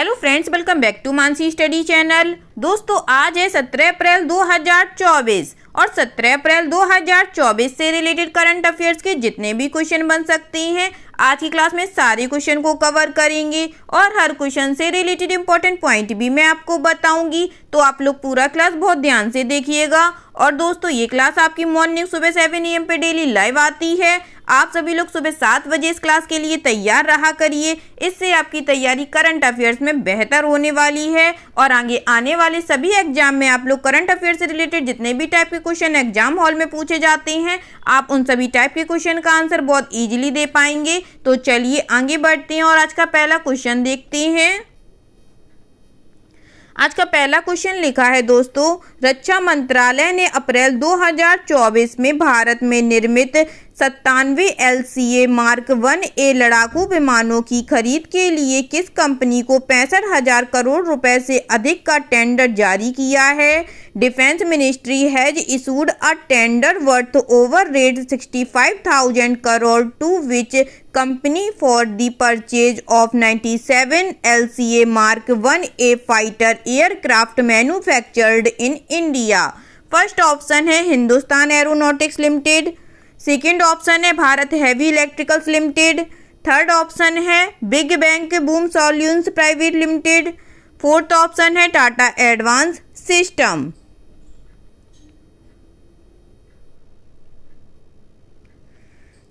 hello friends welcome back to Mansi study channel दोस्तों आज है 17 अप्रैल 2024 और 17 अप्रैल 2024 से रिलेटेड करंट अफेयर्स के जितने भी क्वेश्चन बन सकते हैं आज की क्लास में सारे क्वेश्चन को कवर करेंगे और हर क्वेश्चन से रिलेटेड इंपॉर्टेंट पॉइंट भी मैं आपको बताऊंगी तो आप लोग पूरा क्लास बहुत ध्यान से देखिएगा और दोस्तों ये क्लास आपकी मॉर्निंग सुबह सेवन ए पे डेली लाइव आती है आप सभी लोग सुबह सात बजे इस क्लास के लिए तैयार रहा करिए इससे आपकी तैयारी करंट अफेयर्स में बेहतर होने वाली है और आगे आने वाले सभी एग्जाम में आप लोग करंट अफेयर्स से रिलेटेड जितने भी टाइप के क्वेश्चन एग्जाम हॉल में पूछे जाते हैं आप उन सभी टाइप के क्वेश्चन का आंसर बहुत ईजिली दे पाएंगे तो चलिए आगे बढ़ते हैं और आज का पहला क्वेश्चन देखते हैं आज का पहला क्वेश्चन लिखा है दोस्तों रक्षा मंत्रालय ने अप्रैल 2024 में भारत में निर्मित सत्तानवे एल मार्क वन ए लड़ाकू विमानों की खरीद के लिए किस कंपनी को पैंसठ हजार करोड़ रुपए से अधिक का टेंडर जारी किया है defence ministry has issued a tender worth over rate sixty five thousand crore to which company for the purchase of C A mark one A fighter aircraft manufactured in India first option है Hindustan Aeronautics Limited second option है Bharat Heavy Electricals Limited third option है big bank boom solutions private limited fourth option है Tata advance system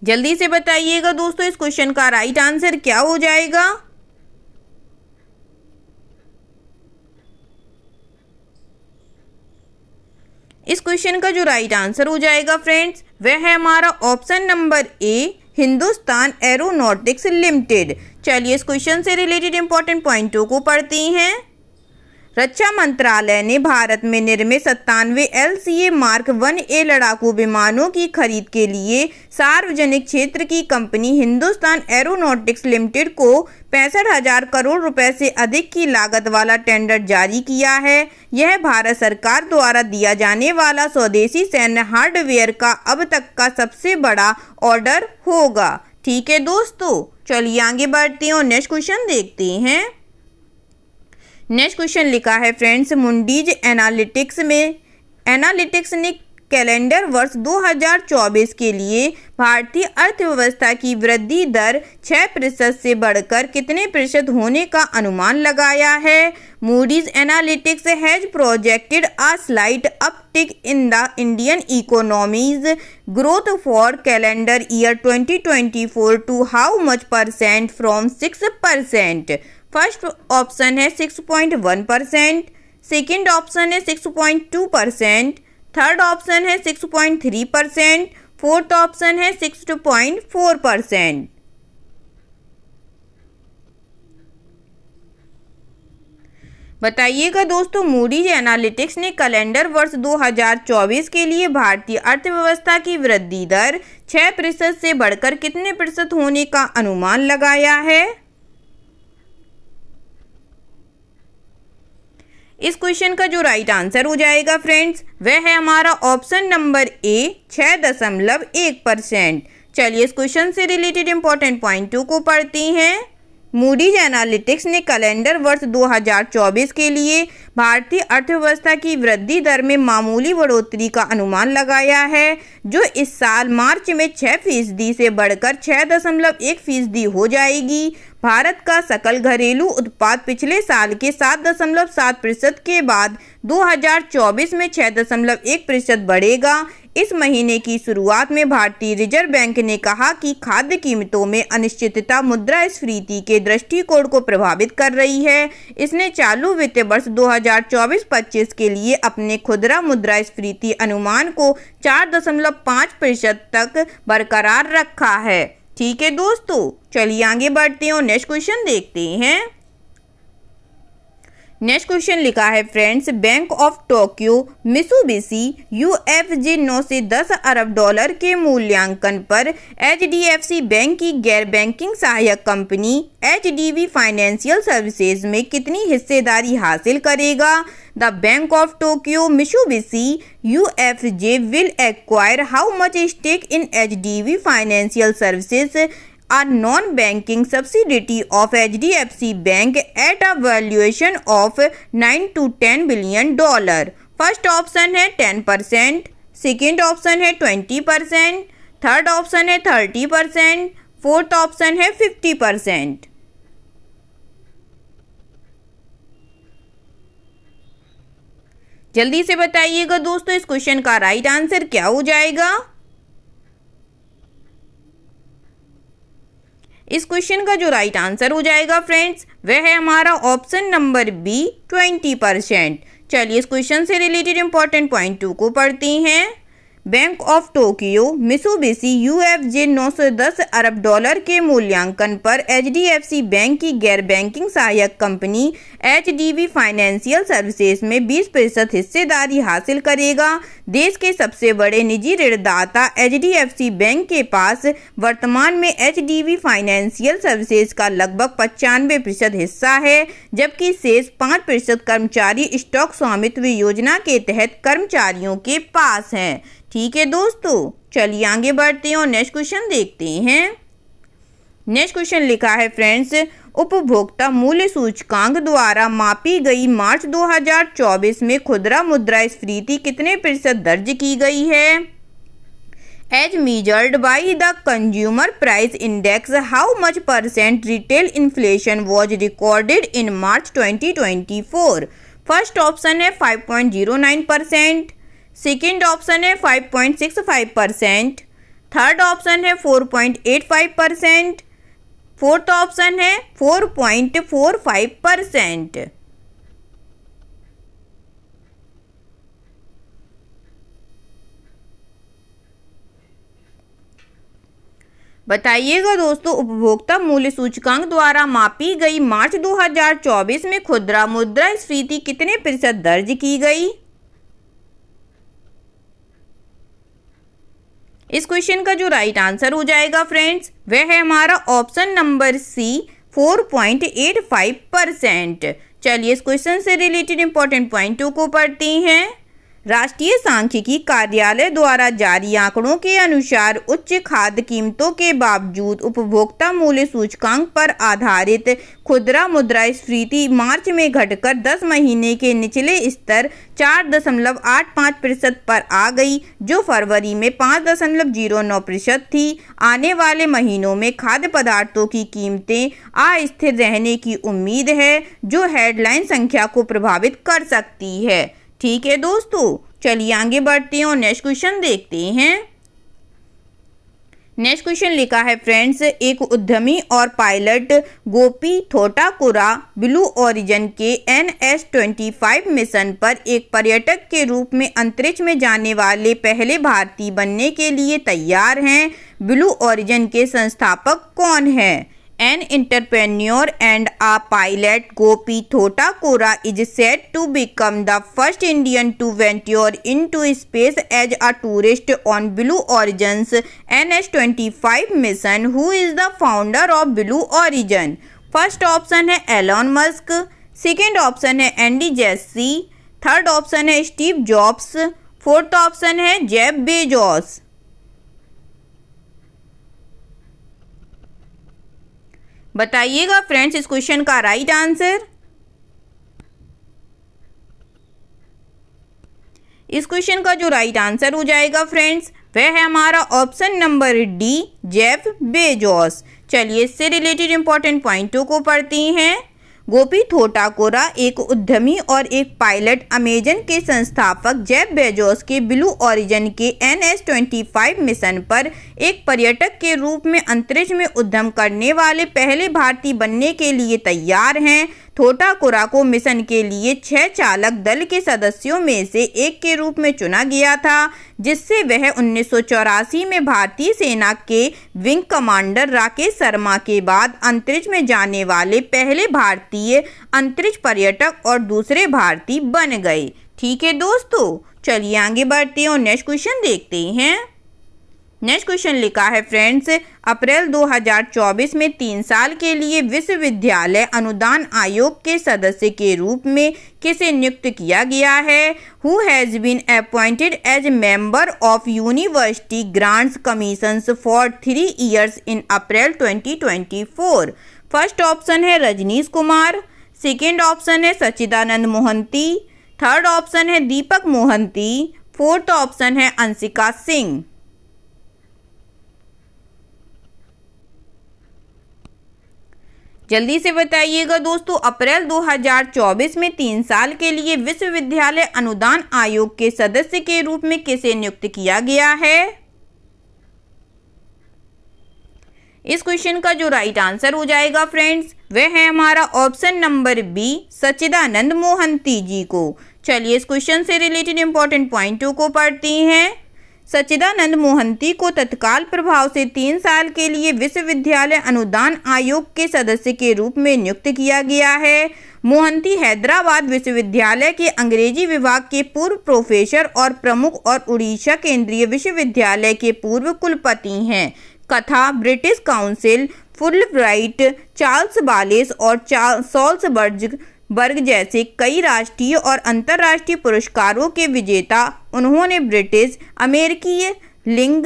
जल्दी से बताइएगा दोस्तों इस question का राइट आंसर क्या हो जाएगा इस क्वेश्चन का जो राइट आंसर हो जाएगा फ्रेंड्स वह है हमारा option number A Hindustan Aeronautics Limited चलिए इस क्वेश्चन से रिलेटेड इंपॉर्टेंट पॉइंटों को पढ़ती हैं रक्षा मंत्रालय ने भारत में निर्मित सत्तानवे एल मार्क वन ए लड़ाकू विमानों की खरीद के लिए सार्वजनिक क्षेत्र की कंपनी हिंदुस्तान एरोनॉटिक्स लिमिटेड को पैंसठ हजार करोड़ रुपए से अधिक की लागत वाला टेंडर जारी किया है यह भारत सरकार द्वारा दिया जाने वाला स्वदेशी सैन्य हार्डवेयर का अब तक का सबसे बड़ा ऑर्डर होगा ठीक है दोस्तों चलिए आगे बढ़ते हैं और नेक्स्ट क्वेश्चन देखते हैं नेक्स्ट क्वेश्चन लिखा है फ्रेंड्स मुंडीज एनालिटिक्स में एनालिटिक्स ने कैलेंडर वर्ष 2024 के लिए भारतीय अर्थव्यवस्था की वृद्धि दर 6 प्रतिशत से बढ़कर कितने प्रतिशत होने का अनुमान लगाया है Moody's Analytics has projected a slight uptick in the Indian economy's growth for calendar year 2024 to how much percent from 6 percent first option है six point one percent second option है six point two percent third option है six point three percent fourth option है six two point four percent बताइएगा दोस्तों Moody's analytics ने calendar वर्ष 2024 के लिए भारतीय अर्थव्यवस्था की वृद्धि दर 6 प्रतिशत से बढ़कर कितने प्रतिशत होने का अनुमान लगाया है इस क्वेश्चन का जो राइट आंसर हो जाएगा फ्रेंड्स वह है हमारा ऑप्शन नंबर ए छः दशमलव एक परसेंट चलिए इस क्वेश्चन से रिलेटेड इंपॉर्टेंट पॉइंट टू को पढ़ती हैं मूडीज एनालिटिक्स ने कैलेंडर वर्ष 2024 के लिए भारतीय अर्थव्यवस्था की वृद्धि दर में मामूली बढ़ोतरी का अनुमान लगाया है जो इस साल मार्च में 6 फीसदी से बढ़कर 6.1 फीसदी हो जाएगी भारत का सकल घरेलू उत्पाद पिछले साल के 7.7 प्रतिशत के बाद 2024 में 6.1 प्रतिशत बढ़ेगा इस महीने की शुरुआत में भारतीय रिजर्व बैंक ने कहा कि खाद्य कीमतों में अनिश्चितता मुद्रा स्फ्रीति के दृष्टिकोण को प्रभावित कर रही है इसने चालू वित्त वर्ष 2024-25 के लिए अपने खुदरा मुद्रा स्फ्रीति अनुमान को 4.5 प्रतिशत तक बरकरार रखा है ठीक है दोस्तों चलिए आगे बढ़ते हैं और नेक्स्ट क्वेश्चन देखते हैं नेक्स्ट क्वेश्चन लिखा है friends Bank of Tokyo Mitsubishi UFJ 9 से 10 अरब डॉलर के मूल्यांकन पर एचडीएफसी बैंक की गैर बैंकिंग सहायक कंपनी एचडीबी फाइनेंशियल सर्विसेज में कितनी हिस्सेदारी हासिल करेगा the Bank of Tokyo F UFJ will acquire how much stake in HDB financial services non banking subsidiary of H D F C bank at a valuation of nine to ten billion dollar first option है ten percent second option है twenty percent third option है thirty percent fourth option है fifty percent जल्दी से बताइएगा दोस्तों इस question का राइट आंसर क्या हो जाएगा इस क्वेश्चन का जो राइट आंसर हो जाएगा फ्रेंड्स वह है हमारा option number B twenty percent चलिए इस क्वेश्चन से रिलेटेड इंपॉर्टेंट पॉइंट टू को पढ़ते हैं बैंक ऑफ टोक्यो नौ यूएफजे 910 अरब डॉलर के मूल्यांकन पर एचडीएफसी बैंक की गैर बैंकिंग सहायक कंपनी एचडीबी फाइनेंशियल सर्विसेज में 20 प्रतिशत हिस्सेदारी हासिल करेगा देश के सबसे बड़े निजी ऋणदाता एचडीएफसी बैंक के पास वर्तमान में एचडीबी फाइनेंशियल सर्विसेज का लगभग पचानवे प्रतिशत हिस्सा है जबकि शेष पाँच प्रतिशत कर्मचारी स्टॉक स्वामित्व योजना के तहत कर्मचारियों के पास हैं ठीक है दोस्तों चलिए आगे बढ़ते हैं और नेक्स्ट क्वेश्चन देखते हैं नेक्स्ट क्वेश्चन लिखा है फ्रेंड्स उपभोक्ता मूल्य सूचकांक द्वारा मापी गई मार्च 2024 में खुदरा स्फ्रीति कितने प्रतिशत दर्ज की गई है as measured by the consumer price index how much percent retail inflation was recorded in March 2024 first option है 5.09 परसेंट सेकेंड ऑप्शन है 5.65 परसेंट थर्ड ऑप्शन है 4.85 परसेंट फोर्थ ऑप्शन है 4.45 परसेंट बताइएगा दोस्तों उपभोक्ता मूल्य सूचकांक द्वारा मापी गई मार्च 2024 में खुदरा मुद्रा स्फीति कितने प्रतिशत दर्ज की गई इस क्वेश्चन का जो राइट right आंसर हो जाएगा फ्रेंड्स वह है हमारा ऑप्शन नंबर सी 4.85 परसेंट चलिए इस क्वेश्चन से रिलेटेड इंपॉर्टेंट पॉइंटों को पढ़ती हैं राष्ट्रीय सांख्यिकी कार्यालय द्वारा जारी आंकड़ों के अनुसार उच्च खाद्य कीमतों के बावजूद उपभोक्ता मूल्य सूचकांक पर आधारित खुदरा मुद्रास्फीति मार्च में घटकर 10 महीने के निचले स्तर 4.85 प्रतिशत पर आ गई जो फरवरी में 5.09 प्रतिशत थी आने वाले महीनों में खाद्य पदार्थों की कीमतें अस्थिर रहने की उम्मीद है जो हेडलाइन संख्या को प्रभावित कर सकती है ठीक है दोस्तों चलिए आगे बढ़ते हैं और नेक्स्ट क्वेश्चन देखते हैं नेक्स्ट क्वेश्चन लिखा है फ्रेंड्स एक उद्यमी और pilot Gopi Thotakura Blue Origin के N S twenty five mission पर एक पर्यटक के रूप में अंतरिक्ष में जाने वाले पहले भारतीय बनने के लिए तैयार हैं ब्लू ओरिजन के संस्थापक कौन हैं an entrepreneur and a pilot Gopi Thota Thotakura is set to become the first Indian to venture into space as a tourist on Blue Origin's N S twenty five mission who is the founder of Blue Origin first option है Elon Musk second option है Andy Jassy third option है Steve Jobs fourth option है Jeff Bezos बताइएगा friends इस question का right answer इस question का जो राइट आंसर हो जाएगा फ्रेंड्स वह है हमारा option number D Jeff Bezos चलिए इससे रिलेटेड इंपॉर्टेंट पॉइंटों को पढ़ती हैं गोपी थोटाकोरा एक उद्यमी और एक पायलट अमेजन के संस्थापक जेब बेजोस के ब्लू ओरिजन के N S twenty five mission पर एक पर्यटक के रूप में अंतरिक्ष में उद्यम करने वाले पहले भारतीय बनने के लिए तैयार हैं कोरा को मिशन के लिए छह चालक दल के सदस्यों में से एक के रूप में चुना गया था जिससे वह उन्नीस में भारतीय सेना के विंग कमांडर राकेश शर्मा के बाद अंतरिक्ष में जाने वाले पहले भारतीय अंतरिक्ष पर्यटक और दूसरे भारतीय बन गए ठीक है दोस्तों चलिए आगे बढ़ते हैं और नेक्स्ट क्वेश्चन देखते हैं नेक्स्ट क्वेश्चन लिखा है फ्रेंड्स अप्रैल 2024 में तीन साल के लिए विश्वविद्यालय अनुदान आयोग के सदस्य के रूप में किसे नियुक्त किया गया है who has been appointed as member of University Grants Commissions for three years in April 2024 first option है रजनीश कुमार सेकेंड ऑप्शन है सचिदानंद मोहंती थर्ड ऑप्शन है दीपक मोहंती फोर्थ ऑप्शन है अंशिका सिंह जल्दी से बताइएगा दोस्तों अप्रैल 2024 में तीन साल के लिए विश्वविद्यालय अनुदान आयोग के सदस्य के रूप में किसे नियुक्त किया गया है इस क्वेश्चन का जो राइट आंसर हो जाएगा फ्रेंड्स वह है हमारा option number B Sachidanand Mohanty ji को चलिए इस क्वेश्चन से रिलेटेड इंपॉर्टेंट पॉइंटों को पढ़ती हैं सच्चिदानंद मोहंती को तत्काल प्रभाव से तीन साल के लिए विश्वविद्यालय अनुदान आयोग के सदस्य के रूप में नियुक्त किया गया है मोहंती हैदराबाद विश्वविद्यालय के अंग्रेजी विभाग के पूर्व प्रोफेसर और प्रमुख और उड़ीसा केंद्रीय विश्वविद्यालय के पूर्व कुलपति हैं कथा ब्रिटिश काउंसिल फुलब्राइट चार्ल्स बालेस और चार्ल्स सोल्सबर्ज वर्ग जैसे कई राष्ट्रीय और अंतर्राष्ट्रीय पुरस्कारों के विजेता उन्होंने ब्रिटिश अमेरिकीय लिंग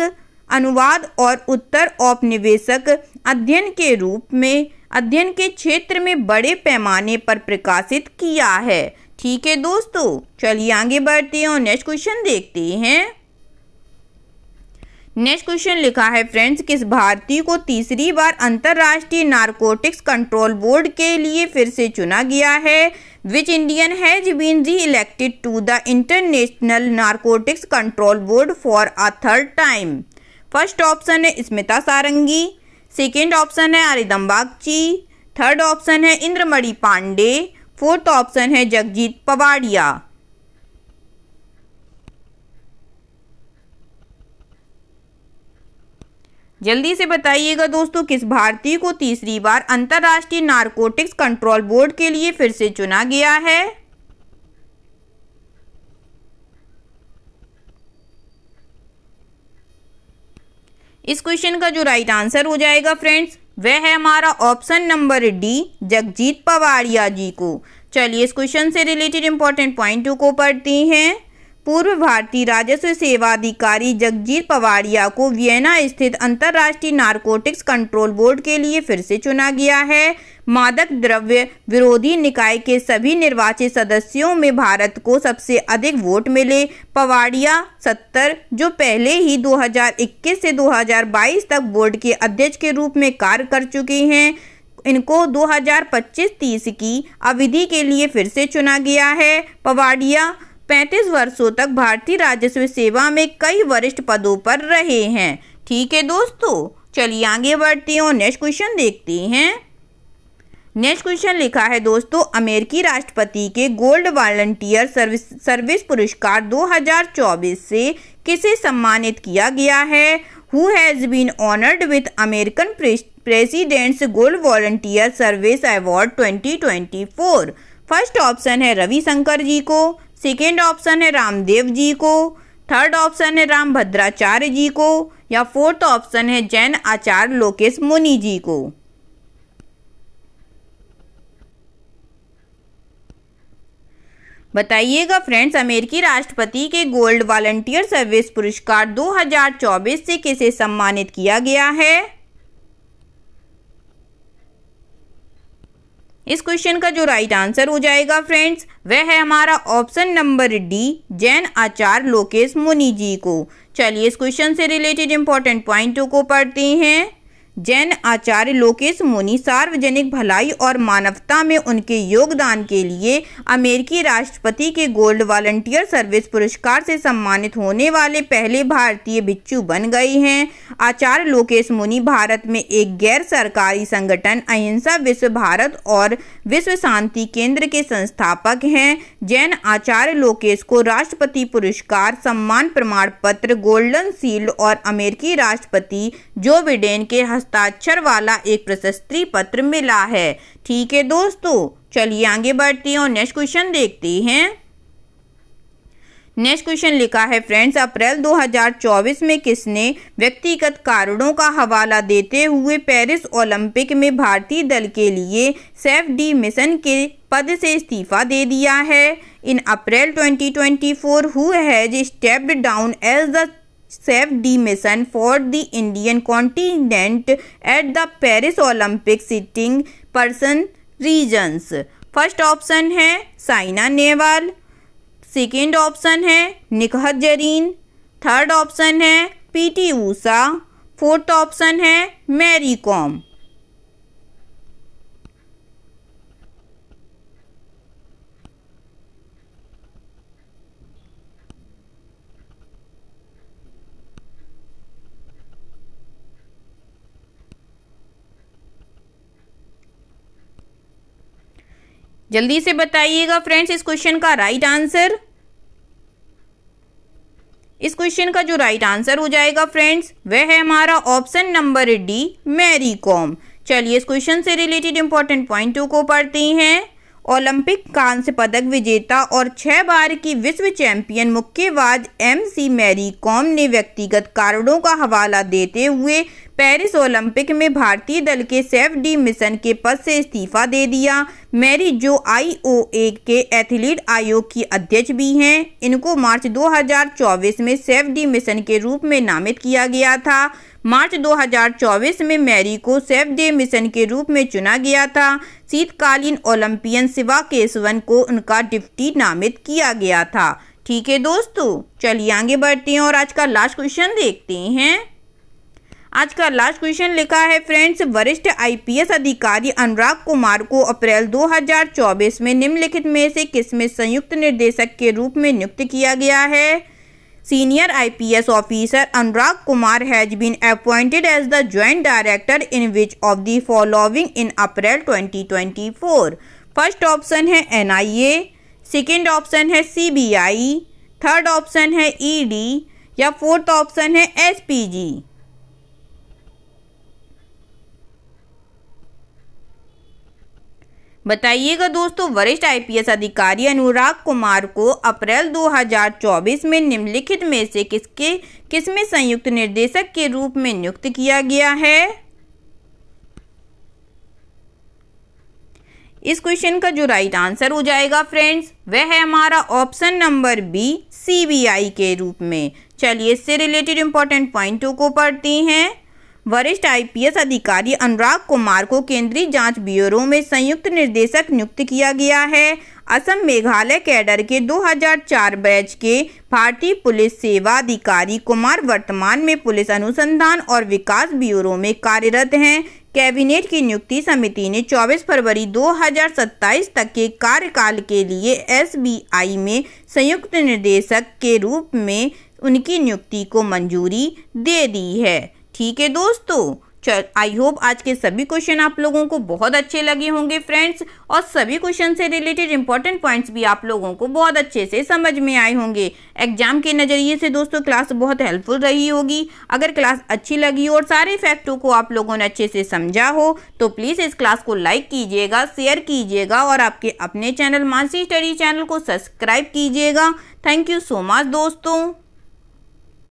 अनुवाद और उत्तर औपनिवेशक अध्ययन के रूप में अध्ययन के क्षेत्र में बड़े पैमाने पर प्रकाशित किया है ठीक है दोस्तों चलिए आगे बढ़ते हैं और नेक्स्ट क्वेश्चन देखते हैं नेक्स्ट क्वेश्चन लिखा है फ्रेंड्स किस भारतीय को तीसरी बार अंतर्राष्ट्रीय नारकोटिक्स कंट्रोल बोर्ड के लिए फिर से चुना गया है which Indian has been reelected to the International Narcotics Control Board for a third time first option है स्मिता सारंगी सेकेंड ऑप्शन है आरिदम बागची थर्ड ऑप्शन है इंद्रमणि पांडे फोर्थ ऑप्शन है जगजीत पवाड़िया जल्दी से बताइएगा दोस्तों किस भारतीय को तीसरी बार अंतर्राष्ट्रीय नारकोटिक्स कंट्रोल बोर्ड के लिए फिर से चुना गया है इस क्वेश्चन का जो राइट आंसर हो जाएगा फ्रेंड्स वह है हमारा option number D Jagjit Pavadia ji को चलिए इस क्वेश्चन से रिलेटेड इंपॉर्टेंट पॉइंटों को पढ़ती हैं पूर्व भारतीय राजस्व सेवा अधिकारी जगजीत पवाड़िया को वियना स्थित अंतर्राष्ट्रीय नारकोटिक्स कंट्रोल बोर्ड के लिए फिर से चुना गया है मादक द्रव्य विरोधी निकाय के सभी निर्वाचित सदस्यों में भारत को सबसे अधिक वोट मिले पवाड़िया 70 जो पहले ही 2021 से 2022 तक बोर्ड के अध्यक्ष के रूप में कार्य कर चुके हैं इनको 2025-30 की अवधि के लिए फिर से चुना गया है पवाड़िया पैंतीस वर्षों तक भारतीय राजस्व सेवा में कई वरिष्ठ पदों पर रहे हैं ठीक है दोस्तों चलिए आगे बढ़ते हैं और नेक्स्ट क्वेश्चन देखते हैं नेक्स्ट क्वेश्चन लिखा है दोस्तों अमेरिकी राष्ट्रपति के गोल्ड वॉल्टियर सर्विस सर्विस पुरस्कार 2024 से किसे सम्मानित किया गया है who has been honoured with American president's gold volunteer service award 2024 first option है रविशंकर जी को सेकेंड ऑप्शन है रामदेव जी को थर्ड ऑप्शन है राम भद्राचार्य जी को या फोर्थ ऑप्शन है जैन आचार्य लोकेश मुनि जी को बताइएगा फ्रेंड्स अमेरिकी राष्ट्रपति के गोल्ड वॉलंटियर सर्विस पुरस्कार 2024 से किसे सम्मानित किया गया है इस क्वेश्चन का जो राइट आंसर हो जाएगा फ्रेंड्स वह है हमारा option number D Jain Acharya Lokesh Muni ji को चलिए इस क्वेश्चन से रिलेटेड इंपॉर्टेंट पॉइंटों को पढ़ते हैं जैन आचार्य लोकेश मुनि सार्वजनिक भलाई और मानवता में उनके योगदान के लिए अमेरिकी राष्ट्रपति के गोल्ड वॉलंटियर सर्विस पुरस्कार से सम्मानित होने वाले पहले भारतीय भिक्षु बन गए हैं आचार्य लोकेश मुनि भारत में एक गैर सरकारी संगठन अहिंसा विश्व भारत और विश्व शांति केंद्र के संस्थापक हैं जैन आचार्य लोकेश को राष्ट्रपति पुरस्कार सम्मान प्रमाण पत्र गोल्डन सील्ड और अमेरिकी राष्ट्रपति जो बिडेन के हस्ताक्षर वाला एक प्रशस्ति पत्र मिला है ठीक है दोस्तों चलिए आगे बढ़ते हैं और नेक्स्ट क्वेश्चन देखते हैं नेक्स्ट क्वेश्चन लिखा है फ्रेंड्स अप्रैल 2024 में किसने व्यक्तिगत कारणों का हवाला देते हुए पेरिस ओलंपिक में भारतीय दल के लिए सेफ डी मिशन के पद से इस्तीफा दे दिया है in April 2024 who has stepped down as the chef de mission for the Indian contingent at the Paris Olympic citing personal reasons first option है साइना नेहवाल सेकेंड ऑप्शन है निकहत जरीन थर्ड ऑप्शन है पीटी ऊषा फोर्थ ऑप्शन है Mary Kom जल्दी से बताइएगा friends इस question का right answer इस क्वेश्चन का जो राइट आंसर हो जाएगा फ्रेंड्स वह है हमारा option number D Mary Kom चलिए इस क्वेश्चन से रिलेटेड इंपॉर्टेंट पॉइंटों को पढ़ते हैं ओलंपिक कांस्य पदक विजेता और छह बार की विश्व चैंपियन मुक्केबाज एम सी मैरी कॉम ने व्यक्तिगत कारणों का हवाला देते हुए पेरिस ओलंपिक में भारतीय दल के सेफ डी मिशन के पद से इस्तीफा दे दिया मैरी जो आईओए के एथलीट आयोग की अध्यक्ष भी हैं इनको मार्च 2024 में सेफ डी मिशन के रूप में नामित किया गया था मार्च 2024 में मैरी को सेफ डे मिशन के रूप में चुना गया था शीतकालीन ओलंपियन शिवा केसवन को उनका डिप्टी नामित किया गया था ठीक है दोस्तों चलिए आगे बढ़ते हैं और आज का लास्ट क्वेश्चन देखते हैं आज का लास्ट क्वेश्चन लिखा है फ्रेंड्स वरिष्ठ आईपीएस अधिकारी अनुराग कुमार को अप्रैल 2024 में निम्नलिखित में से किसमें संयुक्त निर्देशक के रूप में नियुक्त किया गया है senior IPS officer Anurag Kumar has been appointed as the joint director in which of the following in April 2024 first option है एनआईए सेकंड ऑप्शन है सीबीआई थर्ड ऑप्शन है ईडी या फोर्थ ऑप्शन है एसपीजी बताइएगा दोस्तों वरिष्ठ आईपीएस अधिकारी अनुराग कुमार को अप्रैल 2024 में निम्नलिखित में से किसके किसमें संयुक्त निर्देशक के रूप में नियुक्त किया गया है इस क्वेश्चन का जो राइट आंसर हो जाएगा फ्रेंड्स वह है हमारा ऑप्शन नंबर बी सीबीआई के रूप में चलिए इससे रिलेटेड इंपॉर्टेंट पॉइंटों को पढ़ती हैं वरिष्ठ आईपीएस अधिकारी अनुराग कुमार को केंद्रीय जांच ब्यूरो में संयुक्त निर्देशक नियुक्त किया गया है असम मेघालय कैडर के 2004 बैच के भारतीय पुलिस सेवा अधिकारी कुमार वर्तमान में पुलिस अनुसंधान और विकास ब्यूरो में कार्यरत हैं कैबिनेट की नियुक्ति समिति ने 24 फरवरी 2027 तक के कार्यकाल के लिए एसबीआई में संयुक्त निर्देशक के रूप में उनकी नियुक्ति को मंजूरी दे दी है ठीक है दोस्तों आई होप आज के सभी क्वेश्चन आप लोगों को बहुत अच्छे लगे होंगे फ्रेंड्स और सभी क्वेश्चन से रिलेटेड इंपॉर्टेंट पॉइंट्स भी आप लोगों को बहुत अच्छे से समझ में आए होंगे एग्जाम के नज़रिए से दोस्तों क्लास बहुत हेल्पफुल रही होगी अगर क्लास अच्छी लगी हो और सारे फैक्टों को आप लोगों ने अच्छे से समझा हो तो प्लीज़ इस क्लास को लाइक कीजिएगा शेयर कीजिएगा और आपके अपने चैनल मानसी स्टडी चैनल को सब्सक्राइब कीजिएगा थैंक यू सो मच दोस्तों